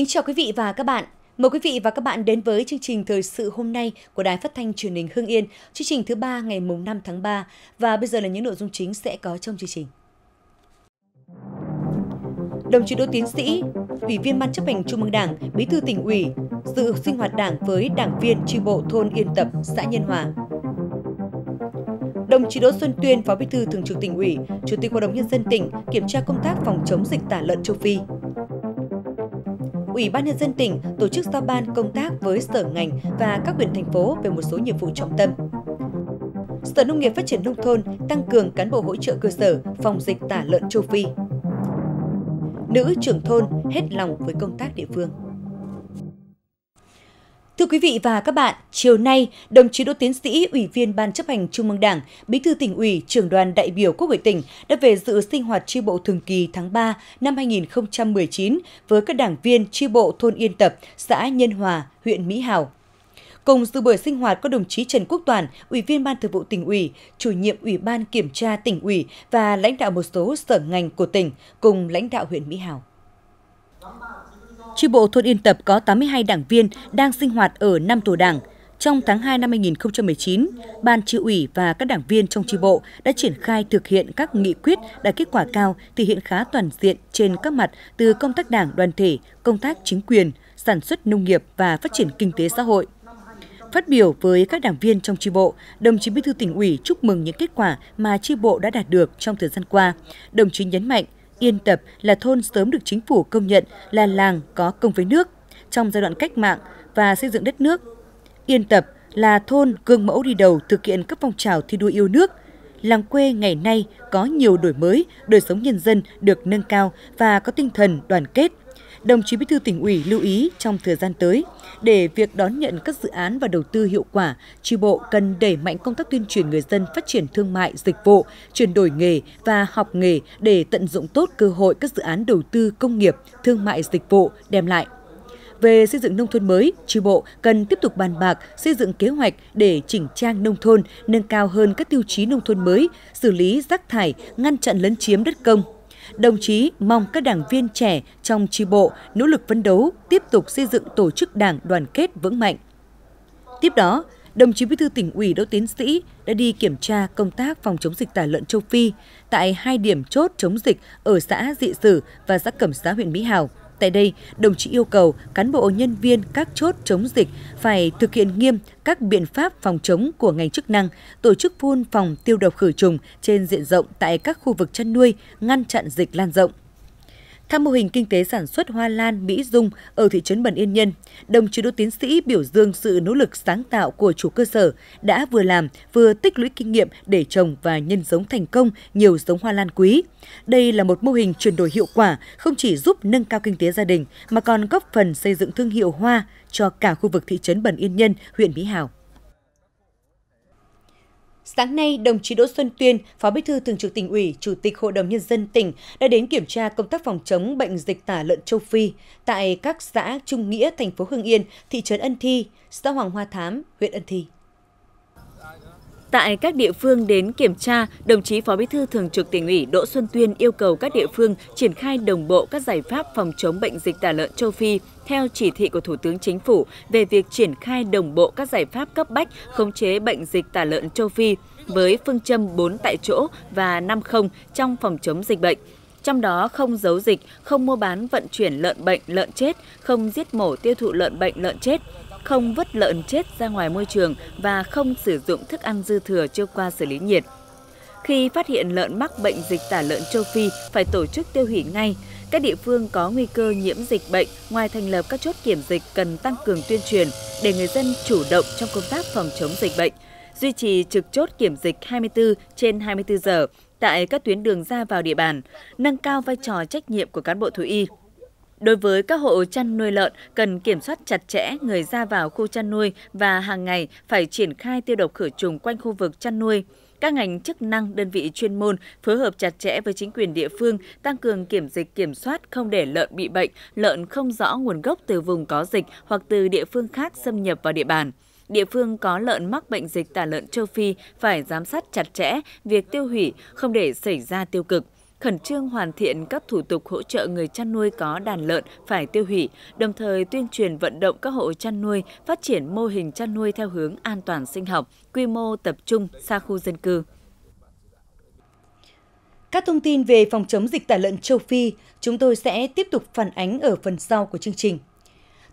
Kính chào quý vị và các bạn. Mời quý vị và các bạn đến với chương trình thời sự hôm nay của Đài Phát thanh Truyền hình Hưng Yên, chương trình thứ ba ngày mùng 5 tháng 3 và bây giờ là những nội dung chính sẽ có trong chương trình. Đồng chí Đỗ Tiến Sĩ, Ủy viên Ban chấp hành Trung ương Đảng, Bí thư tỉnh ủy, dự sinh hoạt Đảng với đảng viên tri bộ thôn Yên Tập, xã Nhân Hòa. Đồng chí Đỗ Xuân Tuyên, Phó Bí thư Thường trực tỉnh ủy, Chủ tịch Hội đồng nhân dân tỉnh kiểm tra công tác phòng chống dịch tả lợn châu Phi. Ủy ban nhân dân tỉnh tổ chức giao ban công tác với sở ngành và các huyện thành phố về một số nhiệm vụ trọng tâm. Sở Nông nghiệp Phát triển Nông thôn tăng cường cán bộ hỗ trợ cơ sở phòng dịch tả lợn châu Phi. Nữ trưởng thôn hết lòng với công tác địa phương. Thưa quý vị và các bạn, chiều nay, đồng chí Đỗ Tiến Sĩ, Ủy viên Ban chấp hành Trung ương Đảng, Bí thư tỉnh ủy, trưởng đoàn đại biểu Quốc hội tỉnh đã về dự sinh hoạt tri bộ thường kỳ tháng 3 năm 2019 với các đảng viên tri bộ thôn Yên Tập, xã Nhân Hòa, huyện Mỹ Hào. Cùng dự buổi sinh hoạt có đồng chí Trần Quốc Toàn, Ủy viên Ban Thường vụ tỉnh ủy, chủ nhiệm Ủy ban Kiểm tra tỉnh ủy và lãnh đạo một số sở ngành của tỉnh cùng lãnh đạo huyện Mỹ Hào. Tri bộ thôn Yên Tập có 82 đảng viên đang sinh hoạt ở 5 tổ đảng. Trong tháng 2 năm 2019, Ban tri ủy và các đảng viên trong tri bộ đã triển khai thực hiện các nghị quyết đạt kết quả cao, thể hiện khá toàn diện trên các mặt từ công tác đảng đoàn thể, công tác chính quyền, sản xuất nông nghiệp và phát triển kinh tế xã hội. Phát biểu với các đảng viên trong tri bộ, đồng chí Bí thư tỉnh ủy chúc mừng những kết quả mà tri bộ đã đạt được trong thời gian qua. Đồng chí nhấn mạnh, Yên Tập là thôn sớm được chính phủ công nhận là làng có công với nước trong giai đoạn cách mạng và xây dựng đất nước. Yên Tập là thôn gương mẫu đi đầu thực hiện các phong trào thi đua yêu nước. Làng quê ngày nay có nhiều đổi mới, đời sống nhân dân được nâng cao và có tinh thần đoàn kết, đồng chí Bí thư tỉnh ủy lưu ý trong thời gian tới, để việc đón nhận các dự án và đầu tư hiệu quả, tri bộ cần đẩy mạnh công tác tuyên truyền người dân phát triển thương mại, dịch vụ, chuyển đổi nghề và học nghề để tận dụng tốt cơ hội các dự án đầu tư công nghiệp, thương mại dịch vụ đem lại. Về xây dựng nông thôn mới, tri bộ cần tiếp tục bàn bạc, xây dựng kế hoạch để chỉnh trang nông thôn, nâng cao hơn các tiêu chí nông thôn mới, xử lý rác thải, ngăn chặn lấn chiếm đất công, Đồng chí mong các đảng viên trẻ trong tri bộ nỗ lực phấn đấu tiếp tục xây dựng tổ chức đảng đoàn kết vững mạnh. Tiếp đó, đồng chí Bí thư tỉnh ủy Đỗ Tiến Sĩ đã đi kiểm tra công tác phòng chống dịch tả lợn châu Phi tại hai điểm chốt chống dịch ở xã Dị Sử và xã Cẩm Xá huyện Mỹ Hào – Tại đây, đồng chí yêu cầu cán bộ nhân viên các chốt chống dịch phải thực hiện nghiêm các biện pháp phòng chống của ngành chức năng, tổ chức phun phòng tiêu độc khử trùng trên diện rộng tại các khu vực chăn nuôi, ngăn chặn dịch lan rộng, thăm mô hình kinh tế sản xuất hoa lan Mỹ Dung ở thị trấn Bần Yên Nhân. Đồng chí Đỗ Tiến sĩ biểu dương sự nỗ lực sáng tạo của chủ cơ sở đã vừa làm vừa tích lũy kinh nghiệm để trồng và nhân giống thành công nhiều giống hoa lan quý. Đây là một mô hình chuyển đổi hiệu quả không chỉ giúp nâng cao kinh tế gia đình mà còn góp phần xây dựng thương hiệu hoa cho cả khu vực thị trấn Bần Yên Nhân, huyện Mỹ Hào. Sáng nay, đồng chí Đỗ Xuân Tuyên, Phó Bí thư Thường trực tỉnh ủy, Chủ tịch Hội đồng Nhân dân tỉnh đã đến kiểm tra công tác phòng chống bệnh dịch tả lợn châu Phi tại các xã Trung Nghĩa, thành phố Hưng Yên, thị trấn Ân Thi, xã Hoàng Hoa Thám, huyện Ân Thi. Tại các địa phương đến kiểm tra, đồng chí Phó Bí thư Thường trực tỉnh ủy Đỗ Xuân Tuyên yêu cầu các địa phương triển khai đồng bộ các giải pháp phòng chống bệnh dịch tả lợn châu Phi theo chỉ thị của Thủ tướng Chính phủ về việc triển khai đồng bộ các giải pháp cấp bách khống chế bệnh dịch tả lợn châu Phi với phương châm 4 tại chỗ và 5 không trong phòng chống dịch bệnh trong đó không giấu dịch, không mua bán vận chuyển lợn bệnh, lợn chết, không giết mổ tiêu thụ lợn bệnh, lợn chết, không vứt lợn chết ra ngoài môi trường và không sử dụng thức ăn dư thừa chưa qua xử lý nhiệt. Khi phát hiện lợn mắc bệnh dịch tả lợn châu Phi phải tổ chức tiêu hủy ngay. Các địa phương có nguy cơ nhiễm dịch bệnh, ngoài thành lập các chốt kiểm dịch cần tăng cường tuyên truyền để người dân chủ động trong công tác phòng chống dịch bệnh, duy trì trực chốt kiểm dịch 24 trên 24 giờ tại các tuyến đường ra vào địa bàn, nâng cao vai trò trách nhiệm của cán bộ thú y Đối với các hộ chăn nuôi lợn, cần kiểm soát chặt chẽ người ra vào khu chăn nuôi và hàng ngày phải triển khai tiêu độc khử trùng quanh khu vực chăn nuôi. Các ngành chức năng, đơn vị chuyên môn phối hợp chặt chẽ với chính quyền địa phương tăng cường kiểm dịch kiểm soát không để lợn bị bệnh, lợn không rõ nguồn gốc từ vùng có dịch hoặc từ địa phương khác xâm nhập vào địa bàn địa phương có lợn mắc bệnh dịch tả lợn châu Phi phải giám sát chặt chẽ việc tiêu hủy, không để xảy ra tiêu cực khẩn trương hoàn thiện các thủ tục hỗ trợ người chăn nuôi có đàn lợn phải tiêu hủy, đồng thời tuyên truyền vận động các hộ chăn nuôi phát triển mô hình chăn nuôi theo hướng an toàn sinh học, quy mô tập trung xa khu dân cư. Các thông tin về phòng chống dịch tả lợn châu Phi chúng tôi sẽ tiếp tục phản ánh ở phần sau của chương trình.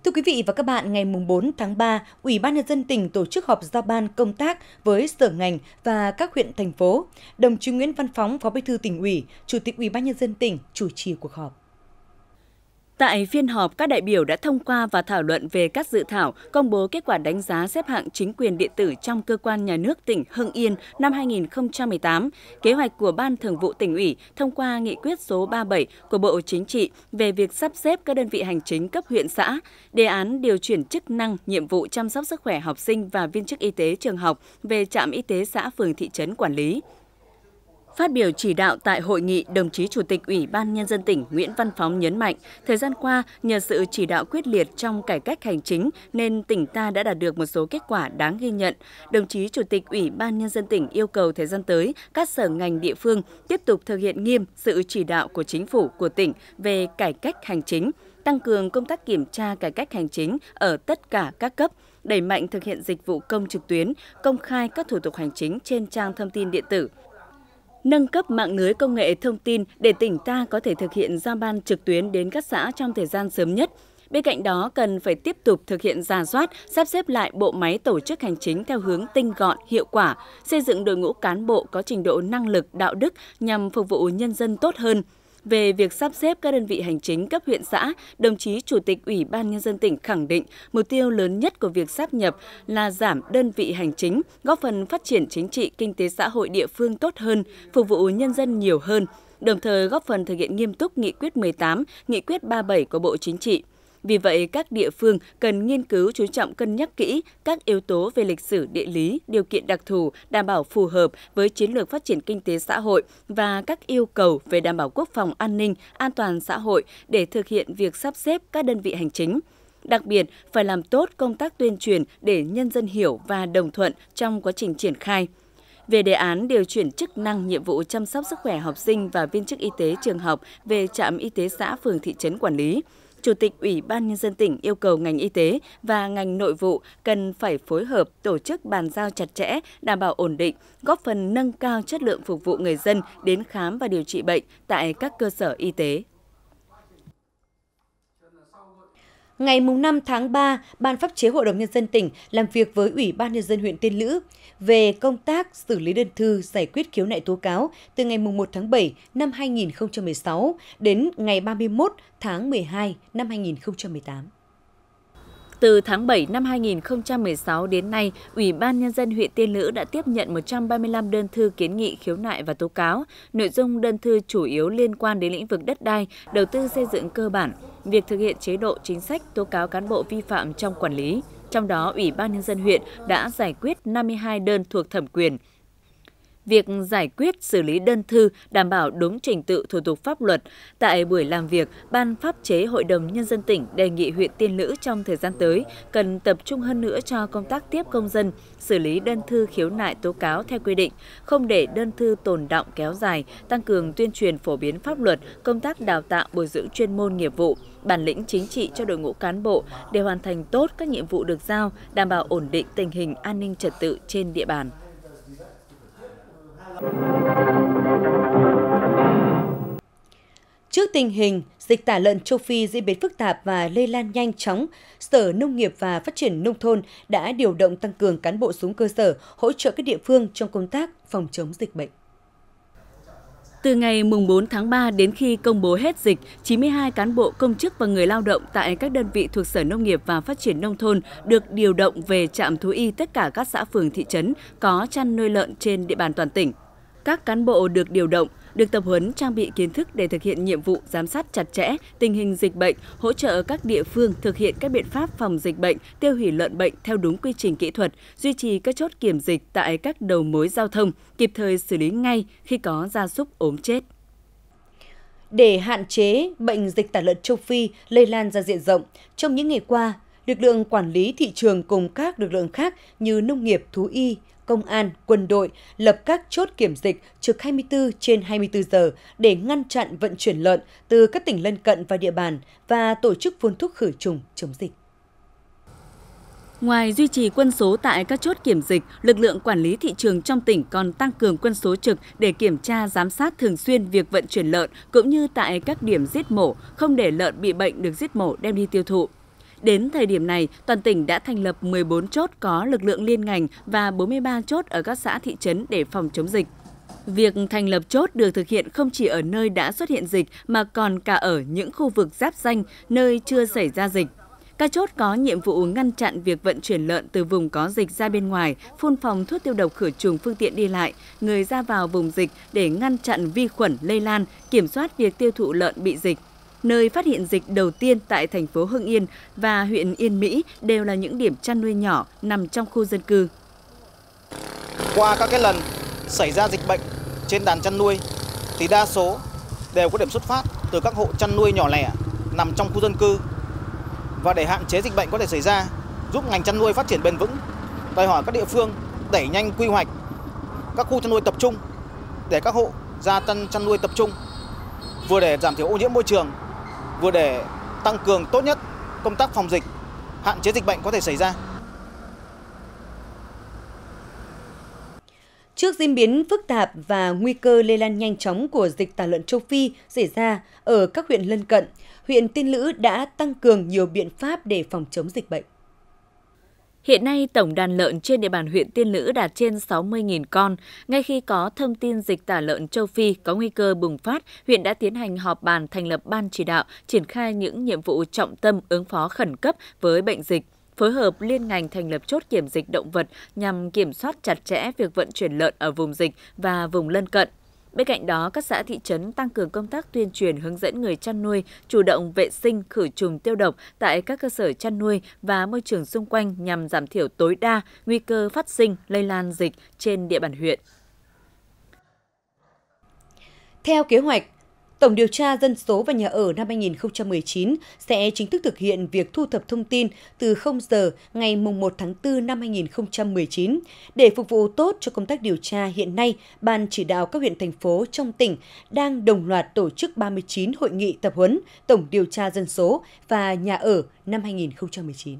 Thưa quý vị và các bạn, ngày 4 tháng 3, Ủy ban Nhân dân tỉnh tổ chức họp giao ban công tác với sở ngành và các huyện, thành phố. Đồng chí Nguyễn Văn Phóng, Phó Bí thư tỉnh ủy, Chủ tịch Ủy ban Nhân dân tỉnh chủ trì cuộc họp. Tại phiên họp, các đại biểu đã thông qua và thảo luận về các dự thảo công bố kết quả đánh giá xếp hạng chính quyền điện tử trong cơ quan nhà nước tỉnh Hưng Yên năm 2018, kế hoạch của Ban Thường vụ tỉnh ủy thông qua nghị quyết số 37 của Bộ Chính trị về việc sắp xếp các đơn vị hành chính cấp huyện xã, đề án điều chuyển chức năng, nhiệm vụ chăm sóc sức khỏe học sinh và viên chức y tế trường học về trạm y tế xã phường thị trấn quản lý. Phát biểu chỉ đạo tại hội nghị, đồng chí Chủ tịch Ủy ban Nhân dân tỉnh Nguyễn Văn Phóng nhấn mạnh, thời gian qua, nhờ sự chỉ đạo quyết liệt trong cải cách hành chính nên tỉnh ta đã đạt được một số kết quả đáng ghi nhận. Đồng chí Chủ tịch Ủy ban Nhân dân tỉnh yêu cầu thời gian tới, các sở ngành địa phương tiếp tục thực hiện nghiêm sự chỉ đạo của chính phủ của tỉnh về cải cách hành chính, tăng cường công tác kiểm tra cải cách hành chính ở tất cả các cấp, đẩy mạnh thực hiện dịch vụ công trực tuyến, công khai các thủ tục hành chính trên trang thông tin điện tử, nâng cấp mạng lưới công nghệ thông tin để tỉnh ta có thể thực hiện giao ban trực tuyến đến các xã trong thời gian sớm nhất. Bên cạnh đó, cần phải tiếp tục thực hiện giả soát, sắp xếp lại bộ máy tổ chức hành chính theo hướng tinh gọn, hiệu quả, xây dựng đội ngũ cán bộ có trình độ năng lực, đạo đức nhằm phục vụ nhân dân tốt hơn – về việc sắp xếp các đơn vị hành chính cấp huyện xã, đồng chí Chủ tịch Ủy ban Nhân dân tỉnh khẳng định mục tiêu lớn nhất của việc sắp nhập là giảm đơn vị hành chính, góp phần phát triển chính trị, kinh tế xã hội địa phương tốt hơn, phục vụ nhân dân nhiều hơn, đồng thời góp phần thực hiện nghiêm túc Nghị quyết 18, Nghị quyết 37 của Bộ Chính trị. Vì vậy, các địa phương cần nghiên cứu chú trọng cân nhắc kỹ các yếu tố về lịch sử, địa lý, điều kiện đặc thù đảm bảo phù hợp với chiến lược phát triển kinh tế xã hội và các yêu cầu về đảm bảo quốc phòng an ninh, an toàn xã hội để thực hiện việc sắp xếp các đơn vị hành chính. Đặc biệt, phải làm tốt công tác tuyên truyền để nhân dân hiểu và đồng thuận trong quá trình triển khai về đề án điều chuyển chức năng nhiệm vụ chăm sóc sức khỏe học sinh và viên chức y tế trường học về trạm y tế xã phường thị trấn quản lý Chủ tịch Ủy ban Nhân dân tỉnh yêu cầu ngành y tế và ngành nội vụ cần phải phối hợp tổ chức bàn giao chặt chẽ, đảm bảo ổn định, góp phần nâng cao chất lượng phục vụ người dân đến khám và điều trị bệnh tại các cơ sở y tế. Ngày 5 tháng 3, Ban pháp chế Hội đồng Nhân dân tỉnh làm việc với Ủy ban Nhân dân huyện Tiên Lữ về công tác xử lý đơn thư giải quyết khiếu nại tố cáo từ ngày 1 tháng 7 năm 2016 đến ngày 31 tháng 12 năm 2018. Từ tháng 7 năm 2016 đến nay, Ủy ban Nhân dân huyện Tiên Lữ đã tiếp nhận 135 đơn thư kiến nghị khiếu nại và tố cáo. Nội dung đơn thư chủ yếu liên quan đến lĩnh vực đất đai, đầu tư xây dựng cơ bản, việc thực hiện chế độ chính sách tố cáo cán bộ vi phạm trong quản lý. Trong đó, Ủy ban Nhân dân huyện đã giải quyết 52 đơn thuộc thẩm quyền, việc giải quyết xử lý đơn thư đảm bảo đúng trình tự thủ tục pháp luật. Tại buổi làm việc, Ban Pháp chế Hội đồng Nhân dân tỉnh đề nghị huyện Tiên Lữ trong thời gian tới cần tập trung hơn nữa cho công tác tiếp công dân, xử lý đơn thư khiếu nại tố cáo theo quy định, không để đơn thư tồn động kéo dài, tăng cường tuyên truyền phổ biến pháp luật, công tác đào tạo bồi dưỡng chuyên môn nghiệp vụ, bản lĩnh chính trị cho đội ngũ cán bộ để hoàn thành tốt các nhiệm vụ được giao, đảm bảo ổn định tình hình an ninh trật tự trên địa bàn. Trước tình hình dịch tả lợn châu Phi diễn biến phức tạp và lây lan nhanh chóng, Sở Nông nghiệp và Phát triển Nông thôn đã điều động tăng cường cán bộ xuống cơ sở hỗ trợ các địa phương trong công tác phòng chống dịch bệnh. Từ ngày 4 tháng 3 đến khi công bố hết dịch, 92 cán bộ công chức và người lao động tại các đơn vị thuộc Sở Nông nghiệp và Phát triển Nông thôn được điều động về trạm thú y tất cả các xã phường thị trấn có chăn nuôi lợn trên địa bàn toàn tỉnh. Các cán bộ được điều động được tập huấn trang bị kiến thức để thực hiện nhiệm vụ giám sát chặt chẽ tình hình dịch bệnh, hỗ trợ các địa phương thực hiện các biện pháp phòng dịch bệnh, tiêu hủy lợn bệnh theo đúng quy trình kỹ thuật, duy trì các chốt kiểm dịch tại các đầu mối giao thông, kịp thời xử lý ngay khi có gia súc ốm chết. Để hạn chế bệnh dịch tả lợn châu Phi lây lan ra diện rộng, trong những ngày qua, lực lượng quản lý thị trường cùng các lực lượng khác như nông nghiệp, thú y, công an, quân đội lập các chốt kiểm dịch trực 24 trên 24 giờ để ngăn chặn vận chuyển lợn từ các tỉnh lân cận và địa bàn và tổ chức phun thuốc khử trùng chống dịch. Ngoài duy trì quân số tại các chốt kiểm dịch, lực lượng quản lý thị trường trong tỉnh còn tăng cường quân số trực để kiểm tra giám sát thường xuyên việc vận chuyển lợn cũng như tại các điểm giết mổ, không để lợn bị bệnh được giết mổ đem đi tiêu thụ. Đến thời điểm này, toàn tỉnh đã thành lập 14 chốt có lực lượng liên ngành và 43 chốt ở các xã thị trấn để phòng chống dịch. Việc thành lập chốt được thực hiện không chỉ ở nơi đã xuất hiện dịch mà còn cả ở những khu vực giáp danh nơi chưa xảy ra dịch. Các chốt có nhiệm vụ ngăn chặn việc vận chuyển lợn từ vùng có dịch ra bên ngoài, phun phòng thuốc tiêu độc khử trùng phương tiện đi lại, người ra vào vùng dịch để ngăn chặn vi khuẩn lây lan, kiểm soát việc tiêu thụ lợn bị dịch nơi phát hiện dịch đầu tiên tại thành phố Hưng Yên và huyện Yên Mỹ đều là những điểm chăn nuôi nhỏ nằm trong khu dân cư. Qua các cái lần xảy ra dịch bệnh trên đàn chăn nuôi thì đa số đều có điểm xuất phát từ các hộ chăn nuôi nhỏ lẻ nằm trong khu dân cư. Và để hạn chế dịch bệnh có thể xảy ra, giúp ngành chăn nuôi phát triển bền vững, đòi hỏi các địa phương đẩy nhanh quy hoạch các khu chăn nuôi tập trung để các hộ gia tăng chăn nuôi tập trung vừa để giảm thiểu ô nhiễm môi trường vừa để tăng cường tốt nhất công tác phòng dịch, hạn chế dịch bệnh có thể xảy ra. Trước diễn biến phức tạp và nguy cơ lây lan nhanh chóng của dịch tả lợn châu Phi xảy ra ở các huyện lân cận, huyện Tiên Lữ đã tăng cường nhiều biện pháp để phòng chống dịch bệnh. Hiện nay, tổng đàn lợn trên địa bàn huyện Tiên Lữ đạt trên 60.000 con. Ngay khi có thông tin dịch tả lợn châu Phi có nguy cơ bùng phát, huyện đã tiến hành họp bàn thành lập ban chỉ đạo, triển khai những nhiệm vụ trọng tâm ứng phó khẩn cấp với bệnh dịch phối hợp liên ngành thành lập chốt kiểm dịch động vật nhằm kiểm soát chặt chẽ việc vận chuyển lợn ở vùng dịch và vùng lân cận. Bên cạnh đó, các xã thị trấn tăng cường công tác tuyên truyền hướng dẫn người chăn nuôi chủ động vệ sinh khử trùng tiêu độc tại các cơ sở chăn nuôi và môi trường xung quanh nhằm giảm thiểu tối đa nguy cơ phát sinh lây lan dịch trên địa bàn huyện. Theo kế hoạch, Tổng điều tra dân số và nhà ở năm 2019 sẽ chính thức thực hiện việc thu thập thông tin từ 0 giờ ngày 1 tháng 4 năm 2019. Để phục vụ tốt cho công tác điều tra hiện nay, Ban chỉ đạo các huyện thành phố trong tỉnh đang đồng loạt tổ chức 39 hội nghị tập huấn Tổng điều tra dân số và nhà ở năm 2019.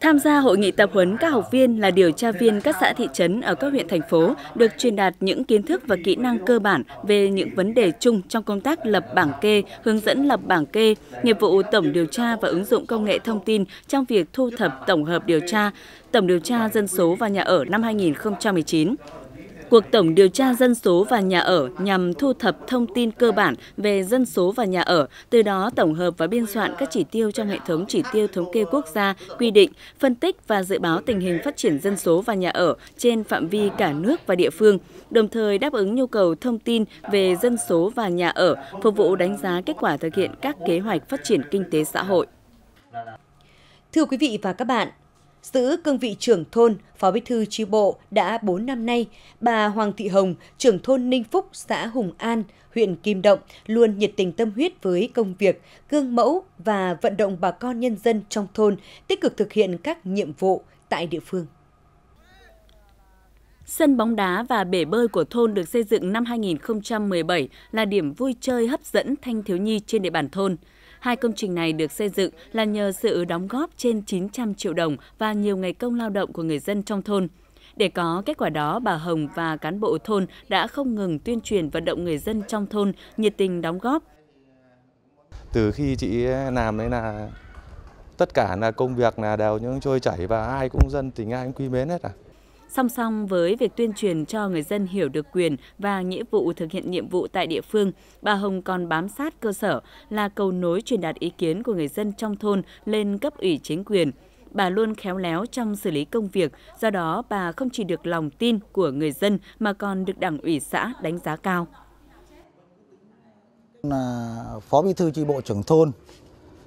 Tham gia hội nghị tập huấn các học viên là điều tra viên các xã thị trấn ở các huyện thành phố được truyền đạt những kiến thức và kỹ năng cơ bản về những vấn đề chung trong công tác lập bảng kê, hướng dẫn lập bảng kê, nghiệp vụ tổng điều tra và ứng dụng công nghệ thông tin trong việc thu thập tổng hợp điều tra, tổng điều tra dân số và nhà ở năm 2019. Cuộc tổng điều tra dân số và nhà ở nhằm thu thập thông tin cơ bản về dân số và nhà ở, từ đó tổng hợp và biên soạn các chỉ tiêu trong hệ thống chỉ tiêu thống kê quốc gia quy định, phân tích và dự báo tình hình phát triển dân số và nhà ở trên phạm vi cả nước và địa phương, đồng thời đáp ứng nhu cầu thông tin về dân số và nhà ở, phục vụ đánh giá kết quả thực hiện các kế hoạch phát triển kinh tế xã hội. Thưa quý vị và các bạn, Giữ cương vị trưởng thôn, phó bí thư tri bộ đã 4 năm nay, bà Hoàng Thị Hồng, trưởng thôn Ninh Phúc, xã Hùng An, huyện Kim Động luôn nhiệt tình tâm huyết với công việc, gương mẫu và vận động bà con nhân dân trong thôn tích cực thực hiện các nhiệm vụ tại địa phương. Sân bóng đá và bể bơi của thôn được xây dựng năm 2017 là điểm vui chơi hấp dẫn thanh thiếu nhi trên địa bàn thôn. Hai công trình này được xây dựng là nhờ sự đóng góp trên 900 triệu đồng và nhiều ngày công lao động của người dân trong thôn. Để có kết quả đó, bà Hồng và cán bộ thôn đã không ngừng tuyên truyền vận động người dân trong thôn nhiệt tình đóng góp. Từ khi chị làm đấy là tất cả là công việc là đều những trôi chảy và ai cũng dân tình ai cũng quý mến hết à Song song với việc tuyên truyền cho người dân hiểu được quyền và nghĩa vụ thực hiện nhiệm vụ tại địa phương, bà Hồng còn bám sát cơ sở là cầu nối truyền đạt ý kiến của người dân trong thôn lên cấp ủy chính quyền. Bà luôn khéo léo trong xử lý công việc, do đó bà không chỉ được lòng tin của người dân mà còn được Đảng ủy xã đánh giá cao. Là Phó Bí thư tri bộ trưởng thôn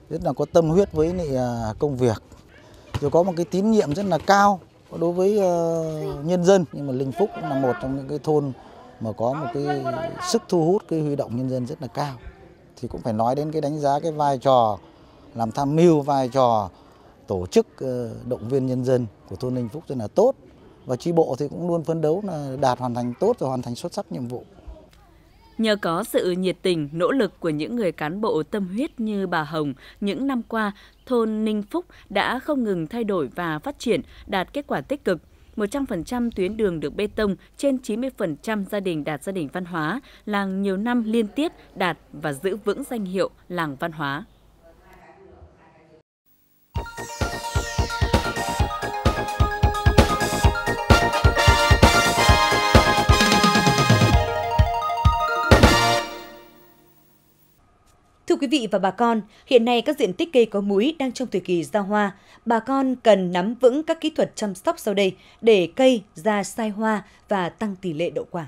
rất là có tâm huyết với à, công việc, rồi có một cái tín nhiệm rất là cao đối với ờ, dạ. nhân dân nhưng mà Linh Phúc cũng là một trong những cái thôn mà có một cái sức thu hút cái huy động nhân dân rất là cao thì cũng phải nói đến cái đánh giá cái vai trò làm tham mưu vai trò tổ chức ờ, động viên nhân dân của thôn Linh Phúc rất là tốt và tri bộ thì cũng luôn phấn đấu là đạt hoàn thành tốt và hoàn thành xuất sắc nhiệm vụ Nhờ có sự nhiệt tình, nỗ lực của những người cán bộ tâm huyết như bà Hồng, những năm qua, thôn Ninh Phúc đã không ngừng thay đổi và phát triển, đạt kết quả tích cực. 100% tuyến đường được bê tông, trên 90% gia đình đạt gia đình văn hóa, làng nhiều năm liên tiếp đạt và giữ vững danh hiệu làng văn hóa. quý vị và bà con, hiện nay các diện tích cây có múi đang trong thời kỳ ra hoa. Bà con cần nắm vững các kỹ thuật chăm sóc sau đây để cây ra sai hoa và tăng tỷ lệ đậu quả.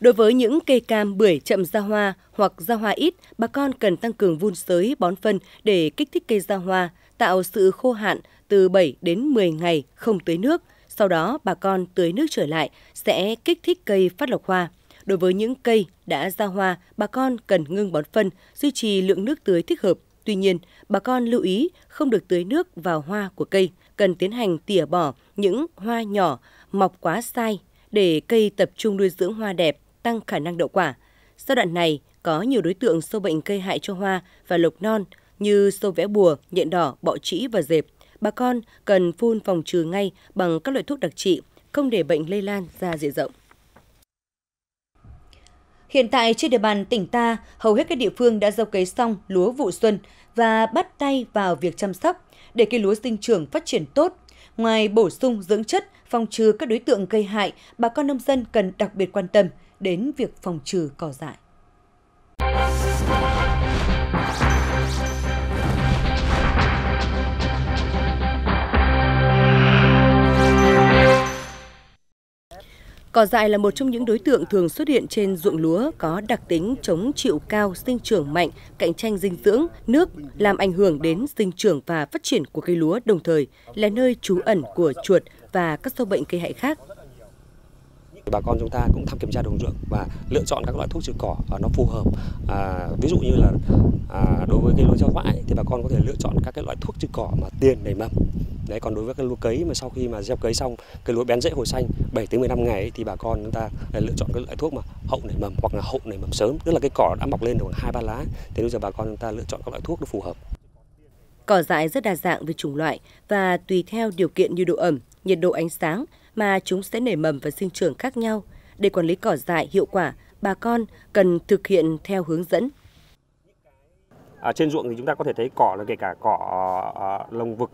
Đối với những cây cam bưởi chậm ra hoa hoặc ra hoa ít, bà con cần tăng cường vun sới bón phân để kích thích cây ra hoa, tạo sự khô hạn từ 7 đến 10 ngày không tưới nước. Sau đó bà con tưới nước trở lại sẽ kích thích cây phát lộc hoa. Đối với những cây đã ra hoa, bà con cần ngưng bón phân, duy trì lượng nước tưới thích hợp. Tuy nhiên, bà con lưu ý không được tưới nước vào hoa của cây, cần tiến hành tỉa bỏ những hoa nhỏ mọc quá sai để cây tập trung nuôi dưỡng hoa đẹp, tăng khả năng đậu quả. Giai đoạn này có nhiều đối tượng sâu bệnh cây hại cho hoa và lộc non như sâu vẽ bùa, nhện đỏ, bọ trĩ và dẹp. Bà con cần phun phòng trừ ngay bằng các loại thuốc đặc trị, không để bệnh lây lan ra diện rộng. Hiện tại trên địa bàn tỉnh ta, hầu hết các địa phương đã gieo cấy xong lúa vụ xuân và bắt tay vào việc chăm sóc để cây lúa sinh trưởng phát triển tốt. Ngoài bổ sung dưỡng chất, phòng trừ các đối tượng gây hại, bà con nông dân cần đặc biệt quan tâm đến việc phòng trừ cỏ dại. Cỏ dại là một trong những đối tượng thường xuất hiện trên ruộng lúa có đặc tính chống chịu cao, sinh trưởng mạnh, cạnh tranh dinh dưỡng, nước, làm ảnh hưởng đến sinh trưởng và phát triển của cây lúa đồng thời là nơi trú ẩn của chuột và các sâu bệnh gây hại khác. Bà con chúng ta cũng thăm kiểm tra đồng ruộng và lựa chọn các loại thuốc trừ cỏ à, nó phù hợp. À, ví dụ như là à, đối với cây lúa rau vãi thì bà con có thể lựa chọn các cái loại thuốc trừ cỏ mà tiền nảy mầm đấy còn đối với cái lúa cấy mà sau khi mà gieo cấy xong cái lúa bén rễ hồi xanh 7 tới 15 ngày ấy, thì bà con chúng ta à, lựa chọn cái loại thuốc mà hậu nảy mầm hoặc là hậu nảy mầm sớm tức là cái cỏ đã mọc lên khoảng hai ba lá thì bây giờ bà con chúng ta lựa chọn các loại thuốc nó phù hợp cỏ dại rất đa dạng về chủng loại và tùy theo điều kiện như độ ẩm nhiệt độ ánh sáng mà chúng sẽ nảy mầm và sinh trưởng khác nhau. Để quản lý cỏ dại hiệu quả, bà con cần thực hiện theo hướng dẫn. À, trên ruộng thì chúng ta có thể thấy cỏ là kể cả cỏ à, lồng vực,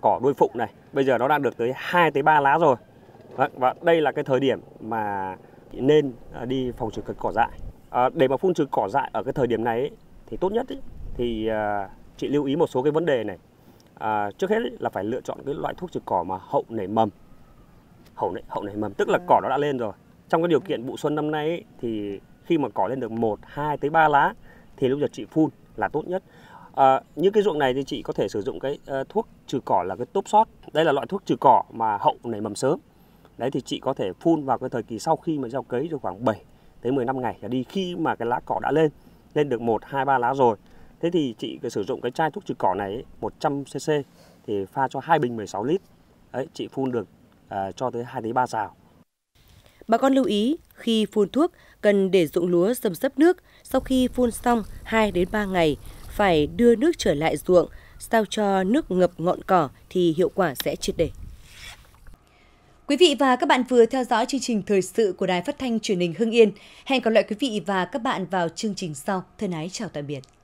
cỏ đuôi phụng này. Bây giờ nó đang được tới 2 tới 3 lá rồi. Vâng, và đây là cái thời điểm mà nên à, đi phòng trừ cỏ dại. À, để mà phun trừ cỏ dại ở cái thời điểm này ấy, thì tốt nhất ấy, thì à, chị lưu ý một số cái vấn đề này. À, trước hết ấy, là phải lựa chọn cái loại thuốc trừ cỏ mà hậu nảy mầm hậu nảy, hậu nảy mầm tức là à. cỏ nó đã lên rồi trong cái điều kiện vụ xuân năm nay ấy, thì khi mà cỏ lên được 1, 2 tới 3 lá thì lúc giờ chị phun là tốt nhất à, những cái ruộng này thì chị có thể sử dụng cái uh, thuốc trừ cỏ là cái top sót đây là loại thuốc trừ cỏ mà hậu nảy mầm sớm đấy thì chị có thể phun vào cái thời kỳ sau khi mà gieo cấy rồi khoảng 7 tới 15 ngày là đi khi mà cái lá cỏ đã lên lên được 1, 2, 3 lá rồi thế thì chị sử dụng cái chai thuốc trừ cỏ này ấy, 100 cc thì pha cho hai bình 16 lít đấy chị phun được À, cho tới 2 đến 3 sào. Bà con lưu ý khi phun thuốc cần để ruộng lúa xâm sấp nước, sau khi phun xong 2 đến 3 ngày phải đưa nước trở lại ruộng, sao cho nước ngập ngọn cỏ thì hiệu quả sẽ triệt để. Quý vị và các bạn vừa theo dõi chương trình thời sự của Đài Phát thanh Truyền hình Hưng Yên. Hẹn gặp lại quý vị và các bạn vào chương trình sau. Thân ái chào tạm biệt.